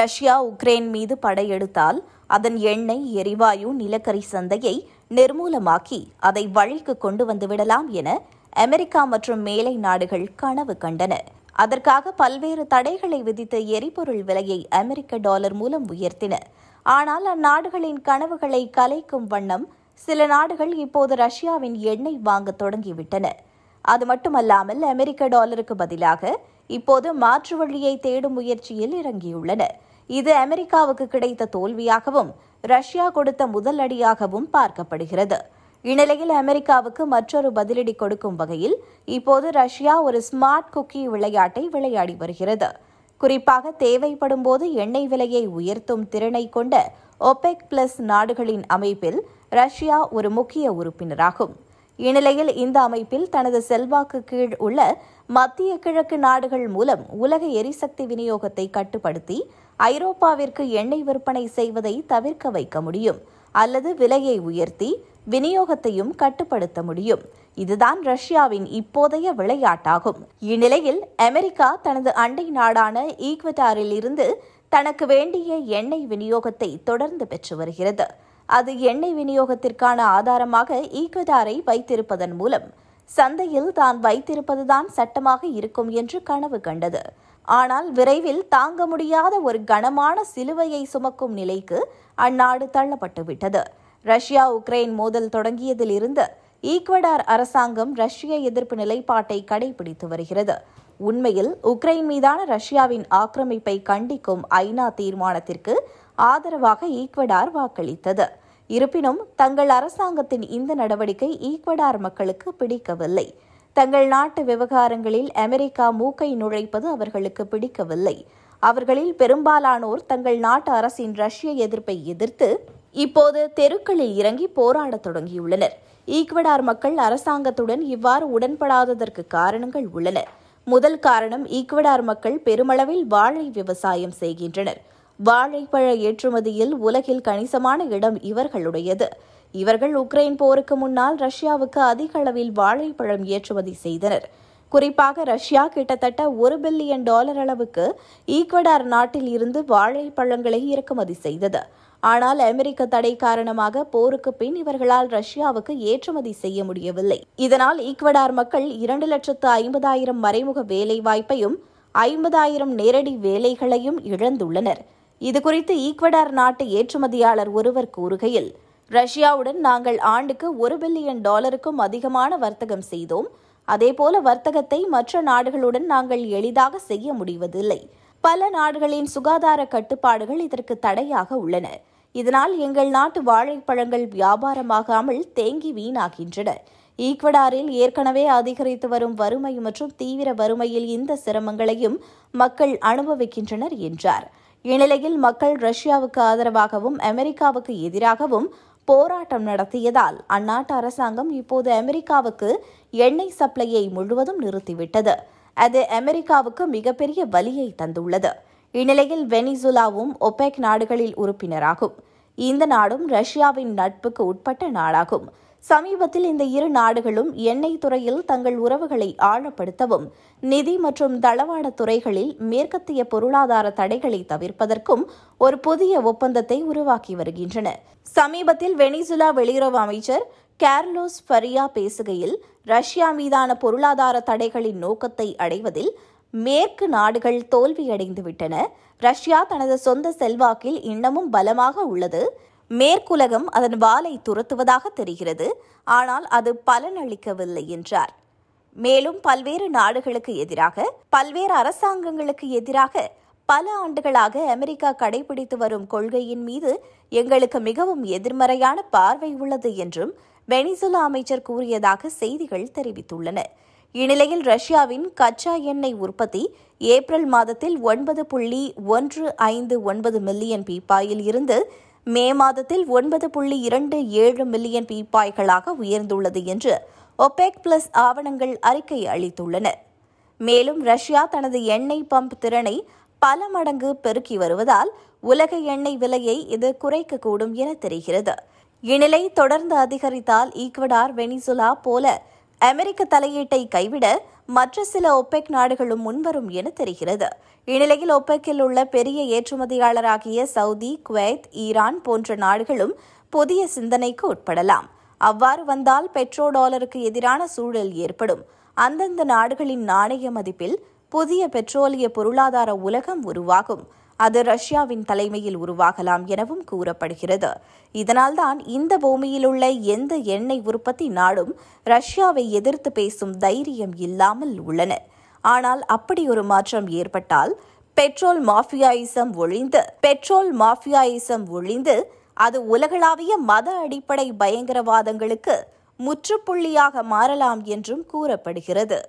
Russia Ukraine மீது படையெடுத்தால் அதன் எண்ணெய் எரிவாயு நிலக்கரி சந்தையை நிர்மூலமாக்கி அதை வழிக்கு கொண்டு வந்துவிடலாம் என அமெரிக்கா மற்றும் மேலை நாடுகள் கனவு கண்டன அதற்காக பல்வேறு தடைகளை விதித்த எரிபொருள் விலையை அமெரிக்க டாலர் மூலம் உயர்த்தின ஆனால் அந்நாடுகளின் கனவுகளை கலைக்கும் வண்ணம் சில நாடுகள் இப்போது ரஷ்யாவின் எண்ணெய் வாங்க தொடங்கிவிட்டன அது மட்டுமல்லாமல் அமெரிக்க டாலருக்கு பதிலாக இப்போது மாற்று வழியை தேடும் முயற்சியில் இறங்கியுள்ளனர் இது அமெரிக்காவுக்கு கிடைத்த தோல்வியாகவும் ரஷ்யா கொடுத்த முதல் அடியாகவும் பார்க்கப்படுகிறது இந்நிலையில் அமெரிக்காவுக்கு மற்றொரு பதிலடி கொடுக்கும் வகையில் இப்போது ரஷ்யா ஒரு ஸ்மார்ட் குக்கி விளையாட்டை விளையாடி வருகிறது குறிப்பாக தேவைப்படும் போது எண்ணெய் விலையை உயர்த்தும் திறனை கொண்ட ஒபெக் பிளஸ் நாடுகளின் அமைப்பில் ரஷ்யா ஒரு முக்கிய உறுப்பினராகும் இந்நிலையில் இந்த அமைப்பில் தனது செல்வாக்கு கீழ் உள்ள மத்திய கிழக்கு நாடுகள் மூலம் உலக எரிசக்தி விநியோகத்தை கட்டுப்படுத்தி ஐரோப்பாவிற்கு எண்ணெய் விற்பனை செய்வதை தவிர்க்க வைக்க முடியும் அல்லது விலையை உயர்த்தி விநியோகத்தையும் கட்டுப்படுத்த முடியும் இதுதான் ரஷ்யாவின் இப்போதைய விளையாட்டாகும் இந்நிலையில் அமெரிக்கா தனது அண்டை நாடான ஈக்வட்டாரில் இருந்து தனக்கு வேண்டிய எண்ணெய் விநியோகத்தை தொடர்ந்து பெற்று வருகிறது அது எண்ணெய் விநியோகத்திற்கான ஆதாரமாக ஈக்குவடாரை வைத்திருப்பதன் மூலம் சந்தையில் தான் வைத்திருப்பதுதான் சட்டமாக இருக்கும் என்று கனவு கண்டது ஆனால் விரைவில் தாங்க முடியாத ஒரு கனமான சிலுவையை சுமக்கும் நிலைக்கு அந்நாடு தள்ளப்பட்டுவிட்டது ரஷ்யா உக்ரைன் மோதல் தொடங்கியதிலிருந்து ஈக்வடார் அரசாங்கம் ரஷ்ய எதிர்ப்பு நிலைப்பாட்டை கடைபிடித்து வருகிறது உண்மையில் உக்ரைன் மீதான ரஷ்யாவின் ஆக்கிரமிப்பை கண்டிக்கும் ஐநா தீர்மானத்திற்கு ஆதரவாக ஈக்வடார் வாக்களித்தது இருப்பினும் தங்கள் அரசாங்கத்தின் இந்த நடவடிக்கை ஈக்வடார் மக்களுக்கு பிடிக்கவில்லை தங்கள் நாட்டு விவகாரங்களில் அமெரிக்கா மூக்கை நுழைப்பது அவர்களுக்கு பிடிக்கவில்லை அவர்களில் பெரும்பாலானோர் தங்கள் நாட்டு அரசின் ரஷ்ய எதிர்ப்பை எதிர்த்து இப்போது தெருக்களில் இறங்கி போராடத் தொடங்கியுள்ளனர் ஈக்வடார் மக்கள் அரசாங்கத்துடன் இவ்வாறு உடன்படாததற்கு காரணங்கள் உள்ளன முதல் காரணம் ஈக்வடார் மக்கள் பெருமளவில் வாழை விவசாயம் செய்கின்றனர் வாழைப்பழ ஏற்றுமதியில் உலகில் கணிசமான இடம் இவர்களுடையது இவர்கள் உக்ரைன் போருக்கு முன்னால் ரஷ்யாவுக்கு அதிக அளவில் வாழைப்பழம் ஏற்றுமதி செய்தனர் குறிப்பாக ரஷ்யா கிட்டத்தட்ட ஒரு பில்லியன் டாலர் அளவுக்கு ஈக்வடார் நாட்டில் இருந்து வாழைப்பழங்களை இறக்குமதி செய்தது ஆனால் அமெரிக்க தடை காரணமாக போருக்கு பின் இவர்களால் ரஷ்யாவுக்கு ஏற்றுமதி செய்ய முடியவில்லை இதனால் ஈக்வடார் மக்கள் இரண்டு லட்சத்து ஐம்பதாயிரம் மறைமுக வேலைவாய்ப்பையும் ஐம்பதாயிரம் நேரடி வேலைகளையும் இழந்துள்ளனர் இதுகுறித்து ஈக்வடார் நாட்டு ஏற்றுமதியாளர் ஒருவர் கூறுகையில் ரஷ்யாவுடன் நாங்கள் ஆண்டுக்கு ஒரு பில்லியன் டாலருக்கும் அதிகமான வர்த்தகம் செய்தோம் அதேபோல வர்த்தகத்தை மற்ற நாடுகளுடன் நாங்கள் எளிதாக செய்ய முடிவதில்லை பல நாடுகளின் சுகாதார கட்டுப்பாடுகள் இதற்கு தடையாக உள்ளன இதனால் எங்கள் நாட்டு வாழைப்பழங்கள் வியாபாரமாகாமல் தேங்கி வீணாகின்றன ஈக்வடாரில் ஏற்கனவே அதிகரித்து வரும் வறுமை மற்றும் தீவிர வறுமையில் இந்த சிரமங்களையும் மக்கள் அனுபவிக்கின்றனர் என்றார் இந்நிலையில் மக்கள் ரஷ்யாவுக்கு ஆதரவாகவும் அமெரிக்காவுக்கு எதிராகவும் போராட்டம் நடத்தியதால் அந்நாட்டு அரசாங்கம் இப்போது அமெரிக்காவுக்கு எண்ணெய் சப்ளையை முழுவதும் நிறுத்திவிட்டது அது அமெரிக்காவுக்கு மிகப்பெரிய வலியை தந்துள்ளது இந்நிலையில் வெனிசுலாவும் ஒபெக் நாடுகளில் உறுப்பினராகும் இந்த நாடும் ரஷ்யாவின் நட்புக்கு உட்பட்ட நாடாகும் சமீபத்தில் இந்த இரு நாடுகளும் எண்ணெய் துறையில் தங்கள் உறவுகளை ஆழப்படுத்தவும் நிதி மற்றும் தளவாட துறைகளில் மேற்கத்திய பொருளாதார தடைகளை தவிர்ப்பதற்கும் ஒரு புதிய ஒப்பந்தத்தை உருவாக்கி வருகின்றன சமீபத்தில் வெனிசுலா வெளியுறவு அமைச்சர் கேர்லோஸ் ஃபரியா பேசுகையில் ரஷ்யா மீதான பொருளாதார தடைகளின் நோக்கத்தை அடைவதில் மேற்கு நாடுகள் தோல்வியடைந்துவிட்டன ரஷ்யா தனது சொந்த செல்வாக்கில் இன்னமும் பலமாக உள்ளது மேற்குலகம் அதன் வாலை துரத்துவதாக தெரிகிறது ஆனால் அது பலனளிக்கவில்லை என்றார் மேலும் பல்வேறு நாடுகளுக்கு எதிராக பல்வேறு அரசாங்கங்களுக்கு எதிராக பல ஆண்டுகளாக அமெரிக்கா கடைபிடித்து வரும் கொள்கையின் மீது எங்களுக்கு மிகவும் எதிர்மறையான பார்வை உள்ளது என்றும் வெனிசுலா அமைச்சர் கூறியதாக செய்திகள் தெரிவித்துள்ளன இந்நிலையில் ரஷ்யாவின் கச்சா எண்ணெய் உற்பத்தி ஏப்ரல் மாதத்தில் ஒன்பது புள்ளி ஒன்று ஐந்து ஒன்பது மில்லியன் பீப்பாயில் இருந்து மே மாதத்தில் ஒன்பது புள்ளி இரண்டு ஏழு மில்லியன் பீப்பாய்களாக உயர்ந்துள்ளது என்று ஒபெக் பிளஸ் ஆவணங்கள் அறிக்கை அளித்துள்ளன மேலும் ரஷ்யா தனது எண்ணெய் பம்ப் திறனை பல மடங்கு பெருக்கி வருவதால் உலக எண்ணெய் விலையை இது குறைக்கக்கூடும் என தெரிகிறது இந்நிலை தொடர்ந்து அதிகரித்தால் ஈக்வடார் வெனிசுலா போல அமெரிக்க தலையீட்டை கைவிட மற்ற சில ஒப்பெக் நாடுகளும் முன்வரும் என தெரிகிறது இந்நிலையில் ஒப்பெக்கில் உள்ள பெரிய ஏற்றுமதியாளராகிய சவுதி குவைத் ஈரான் போன்ற நாடுகளும் புதிய சிந்தனைக்கு உட்படலாம் அவ்வாறு வந்தால் பெட்ரோ டாலருக்கு எதிரான சூழல் ஏற்படும் அந்தந்த நாடுகளின் நாணய மதிப்பில் புதிய பெட்ரோலிய பொருளாதார உலகம் உருவாகும் அது ரஷ்யாவின் தலைமையில் உருவாகலாம் எனவும் கூறப்படுகிறது இதனால்தான் இந்த பூமியில் உள்ள எந்த எண்ணெய் உற்பத்தி நாடும் ரஷ்யாவை எதிர்த்து பேசும் தைரியம் இல்லாமல் உள்ளன ஆனால் அப்படி ஒரு மாற்றம் ஏற்பட்டால் பெட்ரோல் மாஃபியாயிசம் ஒழிந்து பெட்ரோல் மாஃபியாயிசம் ஒழிந்து அது உலகளாவிய மத அடிப்படை பயங்கரவாதங்களுக்கு முற்றுப்புள்ளியாக மாறலாம் என்றும் கூறப்படுகிறது